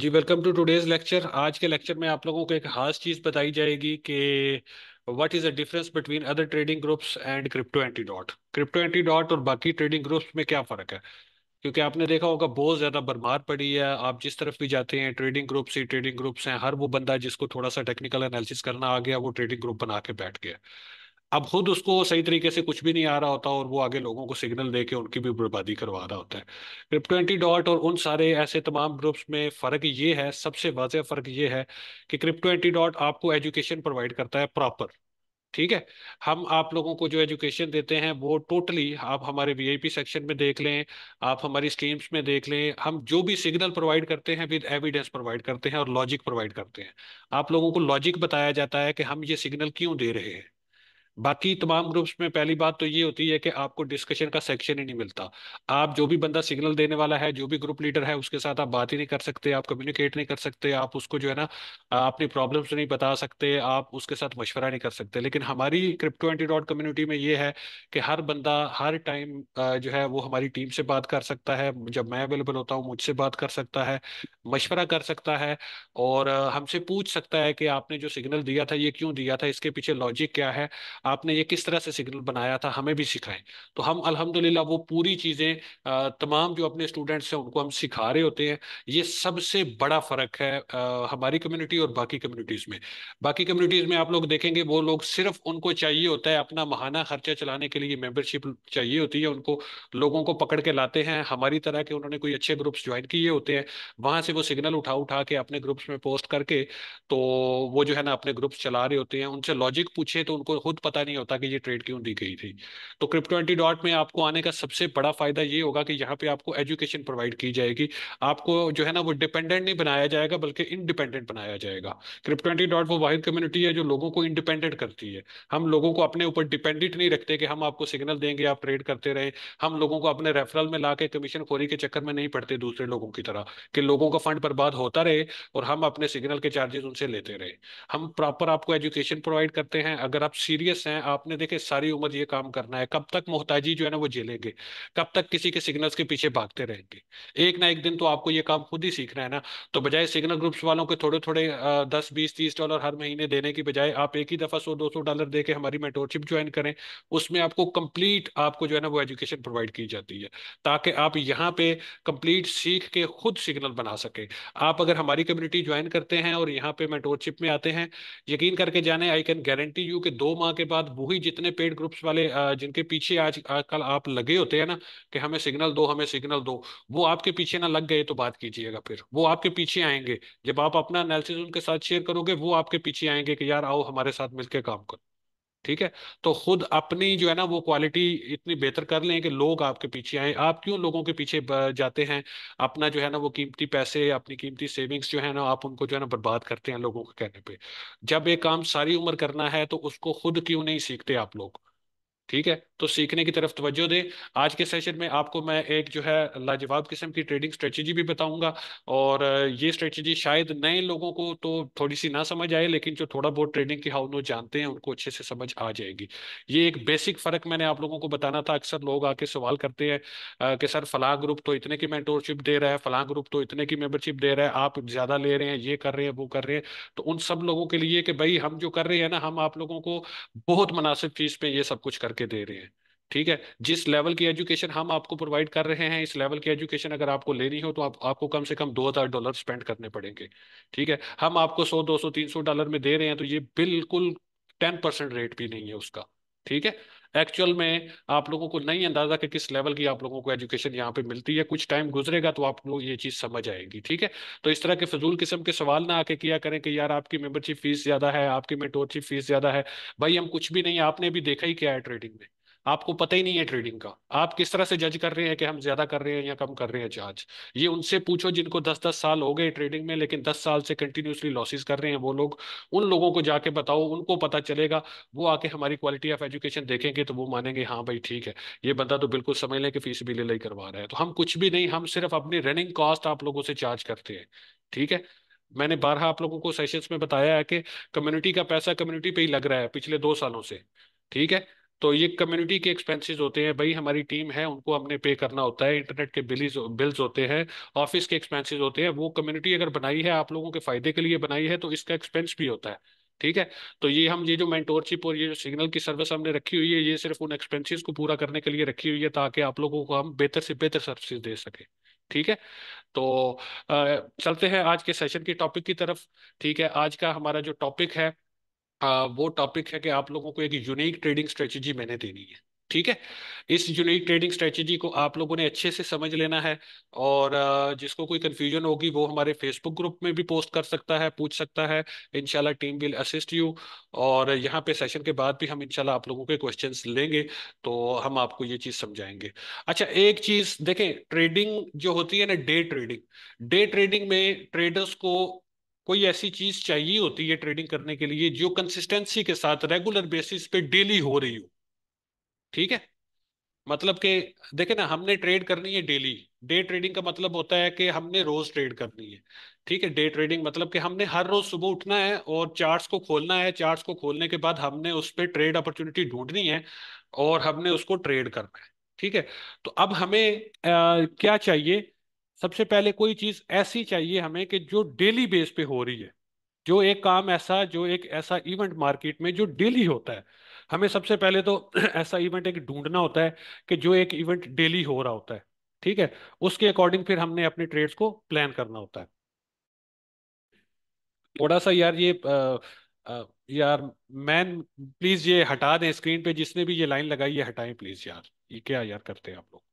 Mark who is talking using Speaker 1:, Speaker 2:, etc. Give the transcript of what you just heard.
Speaker 1: ji welcome to today's lecture आज के lecture में आप लोगों को एक खास चीज़ बताई जाएगी कि what is the difference between other trading groups and Crypto Antidote Crypto Antidote और बाकी ट्रेडिंग ग्रुप्स में क्या फ़र्क है क्योंकि आपने देखा होगा बहुत ज़्यादा बरमार पड़ी है आप जिस तरफ भी जाते हैं ट्रेडिंग ग्रुप्स ही ट्रेडिंग ग्रुप्स हैं हर वो बंदा जिसको थोड़ा सा टेक्निकल एनालिसिस करना आ गया वो ट्रेडिंग ग्रुप बना के बैठ गया अब खुद उसको सही तरीके से कुछ भी नहीं आ रहा होता और वो आगे लोगों को सिग्नल दे के उनकी भी बर्बादी करवा रहा होता है क्रिप्टो एंटी डॉट और उन सारे ऐसे तमाम ग्रुप्स में फ़र्क ये है सबसे वाजह फ़र्क ये है कि क्रिप्टो एंटी डॉट आपको एजुकेशन प्रोवाइड करता है प्रॉपर ठीक है हम आप लोगों को जो एजुकेशन देते हैं वो टोटली आप हमारे वीआईपी सेक्शन में देख लें आप हमारी स्ट्रीम्स में देख लें हम जो भी सिग्नल प्रोवाइड करते हैं विद एविडेंस प्रोवाइड करते हैं और लॉजिक प्रोवाइड करते हैं आप लोगों को लॉजिक बताया जाता है कि हम ये सिग्नल क्यों दे रहे हैं बाकी तमाम ग्रुप्स में पहली बात तो ये होती है कि आपको डिस्कशन का सेक्शन ही नहीं मिलता आप जो भी बंदा सिग्नल देने वाला है जो भी ग्रुप लीडर है उसके साथ आप बात ही नहीं कर सकते आप कम्युनिकेट नहीं कर सकते आप उसको जो है ना अपनी प्रॉब्लम्स नहीं बता सकते आप उसके साथ मशवरा नहीं कर सकते लेकिन हमारी क्रिप्टो एंटी डॉट कम्युनिटी में ये है कि हर बंदा हर टाइम जो है वो हमारी टीम से बात कर सकता है जब मैं अवेलेबल होता हूँ मुझसे बात कर सकता है मशवरा कर सकता है और हमसे पूछ सकता है कि आपने जो सिग्नल दिया था ये क्यों दिया था इसके पीछे लॉजिक क्या है आपने ये किस तरह से सिग्नल बनाया था हमें भी सिखाएं तो हम अल्हम्दुलिल्लाह वो पूरी चीज़ें तमाम जो अपने स्टूडेंट्स हैं उनको हम सिखा रहे होते हैं ये सबसे बड़ा फ़र्क है आ, हमारी कम्युनिटी और बाकी कम्युनिटीज़ में बाकी कम्युनिटीज़ में आप लोग देखेंगे वो लोग सिर्फ उनको चाहिए होता है अपना महाना खर्चा चलाने के लिए मेम्बरशिप चाहिए होती है उनको लोगों को पकड़ के लाते हैं हमारी तरह के उन्होंने कोई अच्छे ग्रुप्स ज्वाइन किए होते हैं वहाँ से वो सिग्नल उठा उठा के अपने ग्रुप्स में पोस्ट करके तो वो जो है ना अपने ग्रुप्स चला रहे होते हैं उनसे लॉजिक पूछे तो उनको खुद पता पता नहीं होता कि ये ट्रेड क्यों दी गई थी तो क्रिप्टो एंटी डॉट में आपको आने का सबसे बड़ा फायदा ये होगा कि यहाँ पे आपको एजुकेशन प्रोवाइड की जाएगी आपको जो है ना वो डिपेंडेंट नहीं बनाया जाएगा बल्कि इंडिपेंडेंट बनाया जाएगा क्रिप्टो एंटी डॉट वो वाहिद कम्युनिटी है जो लोगों को इंडिपेंडेंट करती है हम लोगों को अपने ऊपर डिपेंडेंट नहीं रखते कि हम आपको सिग्नल देंगे आप ट्रेड करते रहे हम लोगों को अपने रेफरल में ला के कमीशन खोरी के चक्कर में नहीं पड़ते दूसरे लोगों की तरह कि लोगों का फंड बर्बाद होता रहे और हम अपने सिग्नल के चार्जेस उनसे लेते रहे हम प्रॉपर आपको एजुकेशन प्रोवाइड करते हैं अगर आप सीरियस हैं आपने देखे सारी उम्र ये काम करना है कब तक मोहताजी जो है ना वो झेलेंगे कब तक किसी के सिग्नल्स के पीछे भागते रहेंगे एक ना एक दिन तो आपको ये काम खुद ही सीखना है ना तो बजाय सिग्नल ग्रुप्स वालों को थोड़े थोड़े दस बीस तीस डॉलर हर महीने देने की बजाय आप एक ही दफा सौ दो सौ डॉलर दे के हमारी मेटोरशिप ज्वाइन करें उसमें आपको कंप्लीट आपको जो है ना वो एजुकेशन प्रोवाइड की जाती है ताकि आप यहाँ पे कंप्लीट सीख के खुद सिग्नल बना सके आप अगर हमारी कम्युनिटी ज्वाइन करते हैं और यहाँ पे मेटोरशिप में आते हैं यकीन करके जाने आई कैन गारंटी यू कि दो माह के बाद बाद वही जितने पेड ग्रुप्स वाले जिनके पीछे आज कल आप लगे होते हैं ना कि हमें सिग्नल दो हमें सिग्नल दो वो आपके पीछे ना लग गए तो बात कीजिएगा फिर वो आपके पीछे आएंगे जब आप अपना एनालिसिस उनके साथ शेयर करोगे वो आपके पीछे आएंगे कि यार आओ हमारे साथ मिलकर काम करो ठीक है तो खुद अपनी जो है ना वो क्वालिटी इतनी बेहतर कर लें कि लोग आपके पीछे आए आप क्यों लोगों के पीछे जाते हैं अपना जो है ना वो कीमती पैसे अपनी कीमती सेविंग्स जो है ना आप उनको जो है ना बर्बाद करते हैं लोगों के कहने पे जब एक काम सारी उम्र करना है तो उसको खुद क्यों नहीं सीखते आप लोग ठीक है तो सीखने की तरफ तवज्जो दे आज के सेशन में आपको मैं एक जो है लाजवाब किस्म की ट्रेडिंग स्ट्रेटजी भी बताऊंगा और ये स्ट्रेटजी शायद नए लोगों को तो थोड़ी सी ना समझ आए लेकिन जो थोड़ा बहुत ट्रेडिंग की हाउ नो जानते हैं उनको अच्छे से समझ आ जाएगी ये एक बेसिक फ़र्क मैंने आप लोगों को बताना था अक्सर लोग आके सवाल करते हैं कि सर फलां ग्रुप तो इतने की मेंटोरशिप दे रहा है फलां ग्रुप तो इतने की मेम्बरशिप दे रहा है आप ज़्यादा ले रहे हैं ये कर रहे हैं वो कर रहे हैं तो उन सब लोगों के लिए कि भाई हम जो कर रहे हैं ना हम आप लोगों को बहुत मुनासिब फीस पे ये सब कुछ कर करके दे रहे हैं ठीक है जिस लेवल की एजुकेशन हम आपको प्रोवाइड कर रहे हैं इस लेवल की एजुकेशन अगर आपको लेनी हो तो आप आपको कम से कम दो हज़ार डॉलर स्पेंड करने पड़ेंगे ठीक है हम आपको सौ दो सौ तीन सौ डॉलर में दे रहे हैं तो ये बिल्कुल टेन परसेंट रेट भी नहीं है उसका ठीक है एक्चुअल में आप लोगों को नहीं अंदाजा कि किस लेवल की आप लोगों को एजुकेशन यहाँ पे मिलती है कुछ टाइम गुजरेगा तो आप लोग ये चीज़ समझ आएगी ठीक है तो इस तरह के फजूल किस्म के सवाल ना आके किया करें कि यार आपकी मेम्बरशिप फीस ज़्यादा है आपकी मेटोरशिप फीस ज़्यादा है भाई हम कुछ भी नहीं आपने भी देखा ही क्या है ट्रेडिंग में आपको पता ही नहीं है ट्रेडिंग का आप किस तरह से जज कर रहे हैं कि हम ज्यादा कर रहे हैं या कम कर रहे हैं चार्ज ये उनसे पूछो जिनको दस दस साल हो गए ट्रेडिंग में लेकिन दस साल से कंटिन्यूसली लॉसेस कर रहे हैं वो लोग उन लोगों को जाके बताओ उनको पता चलेगा वो आके हमारी क्वालिटी ऑफ एजुकेशन देखेंगे तो वो मानेंगे हाँ भाई ठीक है ये बंदा तो बिल्कुल समझ लें कि फीस भी ले करवा रहा है तो हम कुछ भी नहीं हम सिर्फ अपनी रनिंग कॉस्ट आप लोगों से चार्ज करते हैं ठीक है मैंने बारह आप लोगों को सेशंस में बताया है कि कम्युनिटी का पैसा कम्युनिटी पे ही लग रहा है पिछले दो सालों से ठीक है तो ये कम्युनिटी के एक्सपेंसेस होते हैं भाई हमारी टीम है उनको हमने पे करना होता है इंटरनेट के बिलिज बिल्स होते हैं ऑफिस के एक्सपेंसेस होते हैं वो कम्युनिटी अगर बनाई है आप लोगों के फायदे के लिए बनाई है तो इसका एक्सपेंस भी होता है ठीक है तो ये हम ये जो मेंटोरशिप और ये जो सिग्नल की सर्विस हमने रखी हुई है ये सिर्फ उन एक्सपेंसिस को पूरा करने के लिए रखी हुई है ताकि आप लोगों को हम बेहतर से बेहतर सर्विस दे सके ठीक है तो आ, चलते हैं आज के सेशन के टॉपिक की तरफ ठीक है आज का हमारा जो टॉपिक है वो टॉपिक है कि आप लोगों को एक यूनिक ट्रेडिंग स्ट्रेटेजी मैंने देनी है ठीक है इस यूनिक ट्रेडिंग स्ट्रेटेजी को आप लोगों ने अच्छे से समझ लेना है और जिसको कोई कन्फ्यूजन होगी वो हमारे फेसबुक ग्रुप में भी पोस्ट कर सकता है पूछ सकता है इनशाला टीम विल असिस्ट यू और यहाँ पे सेशन के बाद भी हम इनशाला आप लोगों के क्वेश्चन लेंगे तो हम आपको ये चीज़ समझाएंगे अच्छा एक चीज़ देखें ट्रेडिंग जो होती है ना डे ट्रेडिंग डे ट्रेडिंग में ट्रेडर्स को कोई ऐसी चीज चाहिए होती है ट्रेडिंग करने के लिए जो कंसिस्टेंसी के साथ रेगुलर बेसिस पे डेली हो रही हो ठीक है मतलब कि देखे ना हमने ट्रेड करनी है डेली डे ट्रेडिंग का मतलब होता है कि हमने रोज ट्रेड करनी है ठीक है डे ट्रेडिंग मतलब कि हमने हर रोज सुबह उठना है और चार्ट्स को खोलना है चार्ट्स को खोलने के बाद हमने उस पर ट्रेड अपॉर्चुनिटी ढूंढनी है और हमने उसको ट्रेड करना है ठीक है तो अब हमें आ, क्या चाहिए सबसे पहले कोई चीज़ ऐसी चाहिए हमें कि जो डेली बेस पे हो रही है जो एक काम ऐसा जो एक ऐसा इवेंट मार्केट में जो डेली होता है हमें सबसे पहले तो ऐसा इवेंट एक ढूंढना होता है कि जो एक इवेंट डेली हो रहा होता है ठीक है उसके अकॉर्डिंग फिर हमने अपने ट्रेड्स को प्लान करना होता है थोड़ा सा यार ये आ, आ, यार मैन प्लीज ये हटा दें स्क्रीन पे जिसने भी ये लाइन लगाई ये हटाएं प्लीज यार ये क्या यार करते हैं आप लोग